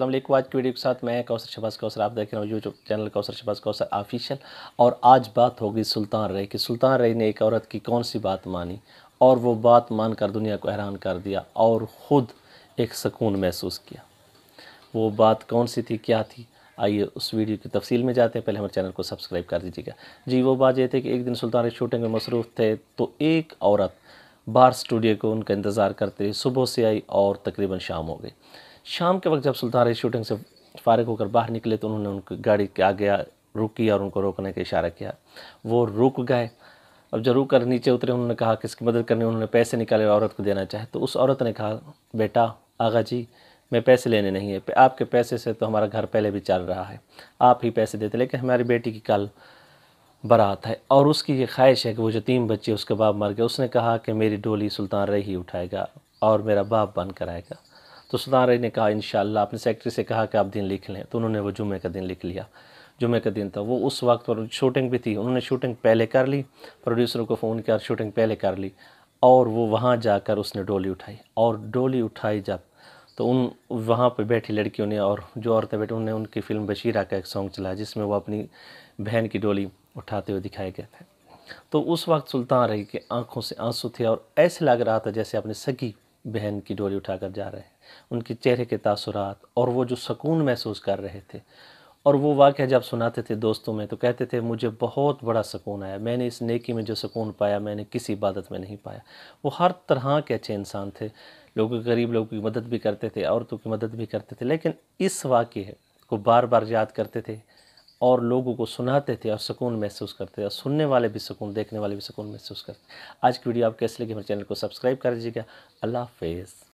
असलम आज की वीडियो के साथ मैं कौशर शबाज कौसर आप देख रहे हो YouTube channel Kausar Shahbaz Kausar official और आज बात होगी सुल्तान रही की सुल्तान रई ने एक औरत की कौन सी बात मानी और वो बात मानकर दुनिया को हैरान कर दिया और ख़ुद एक सुकून महसूस किया वो बात कौन सी थी क्या थी आइए उस वीडियो की तफसील में जाते हैं पहले हमारे चैनल को सब्सक्राइब कर दीजिएगा जी वो बात ये थी कि एक दिन सुल्तान रही शूटिंग में मसरूफ़ थे तो एक औरत बाहर स्टूडियो को उनका इंतज़ार करते सुबह से आई और तकरीबन शाम हो गई शाम के वक्त जब सुल्तान शूटिंग से फारग होकर बाहर निकले तो उन्होंने उनकी गाड़ी के आगे रुकी और उनको रोकने का इशारा किया वो रुक गए अब जब रुक कर नीचे उतरे उन्होंने कहा किसकी मदद करनी उन्होंने पैसे निकाले और औरत को देना चाहे तो उस औरत ने कहा बेटा आगा जी मैं पैसे लेने नहीं है आपके पैसे से तो हमारा घर पहले भी चल रहा है आप ही पैसे देते लेकिन हमारी बेटी की कल बरात है और उसकी ये ख्वाहिश है कि वो जो तीन बच्चे उसके बाप मर गए उसने कहा कि मेरी डोली सुल्तान रही उठाएगा और मेरा बाप बन कर आएगा तो सुल्तान ने कहा इन अपने सेक्रेटरी से कहा कि आप दिन लिख लें तो उन्होंने वो जुमे का दिन लिख लिया जुमे का दिन था वो उस वक्त पर शूटिंग भी थी उन्होंने शूटिंग पहले कर ली प्रोड्यूसरों को फ़ोन किया शूटिंग पहले कर ली और वो वहाँ जाकर उसने डोली उठाई और डोली उठाई जब तो उन वहाँ पर बैठी लड़कियों ने और जो औरतें बैठी उन्होंने उनकी फ़िल्म बशीरा का एक सॉन्ग चलाया जिसमें वो अपनी बहन की डोली उठाते हुए दिखाए गए थे तो उस वक्त सुल्तान रही के आंखों से आंसू थे और ऐसे लग रहा था जैसे अपने सगी बहन की डोली उठाकर जा रहे हैं उनके चेहरे के तासुरात और वो जो सुकून महसूस कर रहे थे और वो वाक्य जब सुनाते थे दोस्तों में तो कहते थे मुझे बहुत बड़ा सुकून आया मैंने इस नेकी में जो सुकून पाया मैंने किसी इबादत में नहीं पाया वो हर तरह के अच्छे इंसान थे लोग गरीब लोगों की मदद भी करते थे औरतों की मदद भी करते थे लेकिन इस वाक्य को बार बार याद करते थे और लोगों को सुनाते थे और सुकून महसूस करते थे और सुनने वाले भी सुकून देखने वाले भी सुकून महसूस करते आज की वीडियो आप कैसे लगी हमारे चैनल को सब्सक्राइब कर लीजिएगा अल्लाह हाफिज़